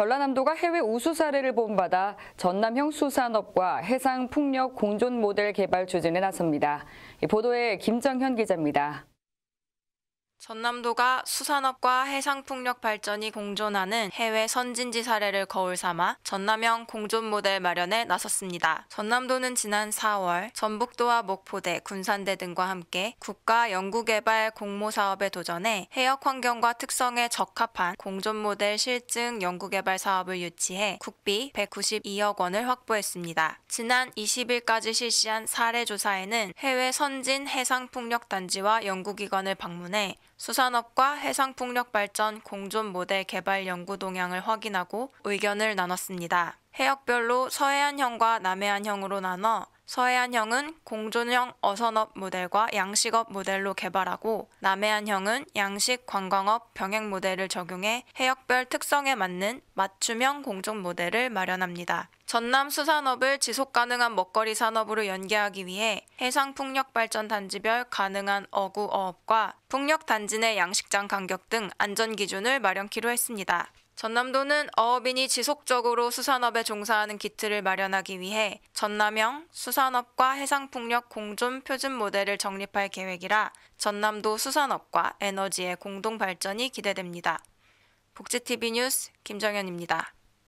전라남도가 해외 우수 사례를 본받아 전남형 수산업과 해상 풍력 공존 모델 개발 추진에 나섭니다. 보도에 김정현 기자입니다. 전남도가 수산업과 해상풍력 발전이 공존하는 해외 선진지 사례를 거울 삼아 전남형 공존 모델 마련에 나섰습니다. 전남도는 지난 4월 전북도와 목포대, 군산대 등과 함께 국가 연구개발 공모 사업에 도전해 해역 환경과 특성에 적합한 공존 모델 실증 연구개발 사업을 유치해 국비 192억 원을 확보했습니다. 지난 20일까지 실시한 사례 조사에는 해외 선진 해상풍력 단지와 연구기관을 방문해 수산업과 해상풍력발전 공존 모델 개발 연구 동향을 확인하고 의견을 나눴습니다. 해역별로 서해안형과 남해안형으로 나눠 서해안형은 공존형 어선업 모델과 양식업 모델로 개발하고 남해안형은 양식 관광업 병행 모델을 적용해 해역별 특성에 맞는 맞춤형 공존 모델을 마련합니다. 전남 수산업을 지속 가능한 먹거리 산업으로 연계하기 위해 해상 풍력 발전 단지별 가능한 어구 어업과 풍력 단지 내 양식장 간격 등 안전 기준을 마련키로 했습니다. 전남도는 어업인이 지속적으로 수산업에 종사하는 기틀을 마련하기 위해 전남형 수산업과 해상풍력 공존 표준 모델을 정립할 계획이라 전남도 수산업과 에너지의 공동 발전이 기대됩니다. 복지TV 뉴스 김정현입니다.